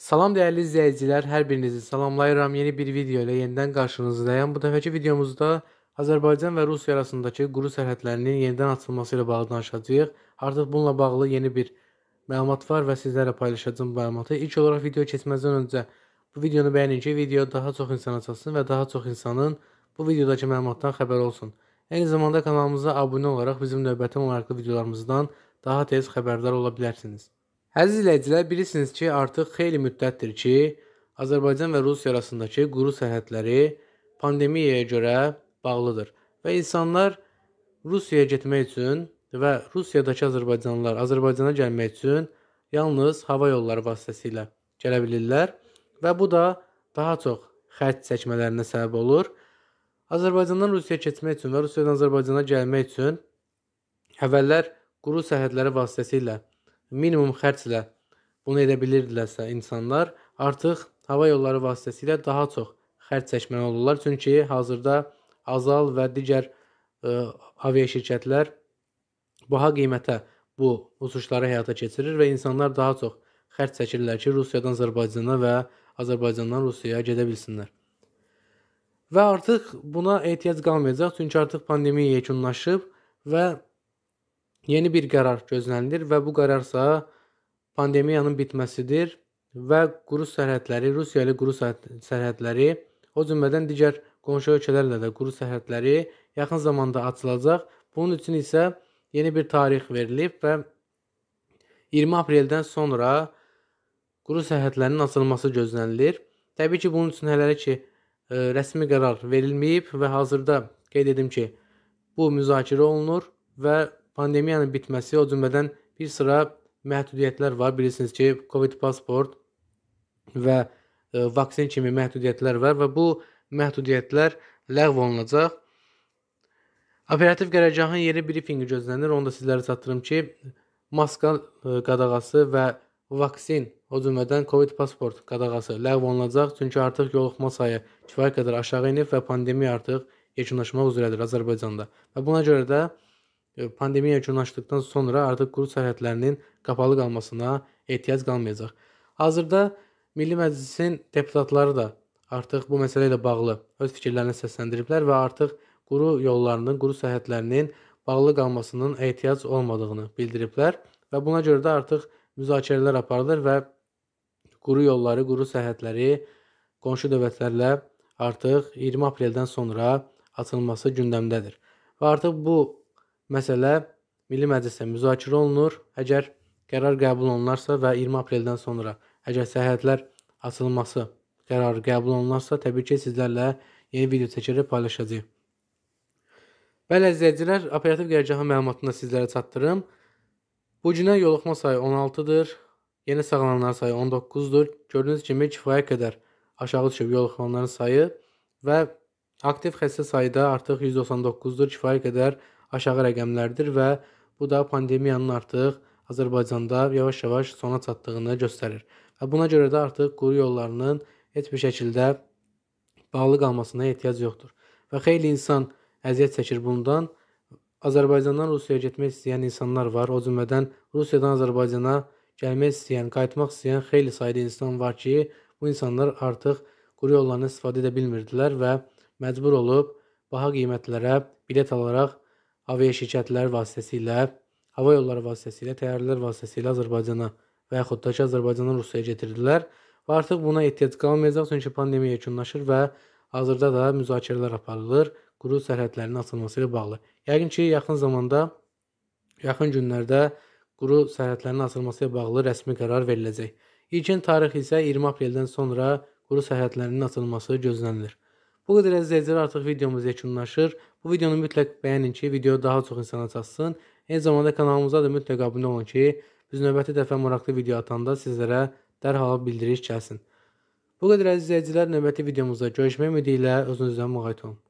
Salam dəyərli izləyicilər, hər birinizi salamlayıram. Yeni bir video ilə yenidən qarşınızdayım. Bu dəfəki videomuzda Azərbaycan və Rusiya arasındakı quru sərhədlərinin yenidən açılması ilə bağlı danışacağıq. Artıq bununla bağlı yeni bir məlumat var və sizlərlə paylaşacağım bu məlumatı. İlk olaraq video keçməzdən öncə bu videonu bəyənin ki, video daha çox insana çatsın və daha çox insanın bu videodakı məlumatdan xəbər olsun. Eyni zamanda kanalımıza abunə olaraq bizim növbəti maraqlı videolarımızdan daha tez xəbərdar ola bilərsiniz. Əziz izləyicilər, bilirsiniz ki, artıq xeyli müddətdir ki, Azərbaycan və Rusiya arasındakı quru sərhədləri pandemiyaya görə bağlıdır və insanlar Rusiyaya getmək üçün və Rusiyadakı azərbaycanlılar Azərbaycana gəlmək üçün yalnız hava yolları vasitəsilə gələ bilirlər və bu da daha çox xətt çəkmələrinə səbəb olur. Azərbaycandan Rusiyaya keçmək üçün və Rusiyadan Azərbaycana gəlmək üçün əvvəllər quru sərhədləri vasitəsilə minimum xərclə bunu edə bilirdilərsə insanlar, artıq hava yolları vasitəsilə daha çox xərc çəkməli olurlar. Çünki hazırda Azal və digər ə, e, avia şirkətlər baha qiymətə bu uçuşları həyata keçirir və insanlar daha çox xərc çəkirlər ki, Rusiyadan Azərbaycana və Azərbaycandan Rusiyaya gedə bilsinlər. Və artıq buna ehtiyac qalmayacaq, çünki artıq pandemiya yekunlaşıb və Yeni bir qərar gözlənilir və bu qərarsa pandemiyanın bitməsidir və quru sərhədləri, Rusiya ilə quru sərhədləri, o cümlədən digər qonşu ölkələrlə də quru sərhədləri yaxın zamanda açılacaq. Bunun üçün isə yeni bir tarix verilib və 20 apreldən sonra quru sərhədlərinin açılması gözlənilir. Təbii ki, bunun üçün hələlik ki, ə, e, rəsmi qərar verilməyib və hazırda qeyd edim ki, bu müzakirə olunur və pandemiyanın bitməsi, o cümlədən bir sıra məhdudiyyətlər var. Bilirsiniz ki, Covid pasport və e, vaksin kimi məhdudiyyətlər var və bu məhdudiyyətlər ləğv olunacaq. Operativ qərargahın yeni brifinqi gözlənir. Onu da sizlərə çatdırım ki, maska e, qadağası və vaksin, o cümlədən Covid pasport qadağası ləğv olunacaq, çünki artıq yoluxma sayı kifayət qədər aşağı enib və pandemiya artıq yekunlaşmaq üzrədir Azərbaycanda. Və buna görə də pandemiya yekunlaşdıqdan sonra artıq quru sərhədlərinin qapalı qalmasına ehtiyac qalmayacaq. Hazırda Milli Məclisin deputatları da artıq bu məsələ ilə bağlı öz fikirlərini səsləndiriblər və artıq quru yollarının, quru sərhədlərinin bağlı qalmasının ehtiyac olmadığını bildiriblər və buna görə də artıq müzakirələr aparılır və quru yolları, quru sərhədləri qonşu dövlətlərlə artıq 20 apreldən sonra açılması gündəmdədir. Və artıq bu Məsələ Milli Məclisdə müzakirə olunur. Əgər qərar qəbul olunarsa və 20 apreldən sonra əgər sərhədlər açılması qərarı qəbul olunarsa, təbii ki, sizlərlə yeni video çəkərək paylaşacağam. Bəli izləyicilər, operativ gərgahın məlumatını sizlərə çatdırım. Bu günə yoluxma sayı 16-dır. Yeni sağlananlar sayı 19-dur. Gördüyünüz kimi kifayət qədər aşağı düşüb yoluxulanların sayı və aktiv xəstə sayı da artıq 199-dur. Kifayət qədər aşağı rəqəmlərdir və bu da pandemiyanın artıq Azərbaycanda yavaş-yavaş sona çatdığını göstərir. Və buna görə də artıq quru yollarının heç bir şəkildə bağlı qalmasına ehtiyac yoxdur. Və xeyli insan əziyyət çəkir bundan. Azərbaycandan Rusiyaya getmək istəyən insanlar var. O cümlədən Rusiyadan Azərbaycana gəlmək istəyən, qayıtmaq istəyən xeyli sayda insan var ki, bu insanlar artıq quru yollarını istifadə edə bilmirdilər və məcbur olub baha qiymətlərə bilet alaraq aviya şirkətləri vasitəsilə, hava yolları vasitəsilə, təyyarələr vasitəsilə Azərbaycana və yaxud da ki, Azərbaycandan Rusiyaya getirdilər və artıq buna ehtiyac qalmayacaq, çünki pandemiya yekunlaşır və hazırda da müzakirələr aparılır quru sərhədlərinin açılması ilə bağlı. Yəqin ki, yaxın zamanda, yaxın günlərdə quru sərhədlərinin açılması ilə bağlı rəsmi qərar veriləcək. İlkin tarix isə 20 apreldən sonra quru sərhədlərinin açılması gözlənilir. Bu qədər izləyicilər artıq videomuz yekunlaşır. Bu videonu mütləq bəyənin ki, video daha çox insana çatsın. Eyni zamanda kanalımıza da mütləq abunə olun ki, biz növbəti dəfə maraqlı video atanda sizlərə dərhal bildiriş gəlsin. Bu qədər əziz izləyicilər, növbəti videomuzda görüşmək ümidi ilə özünüzdən müğayət olun.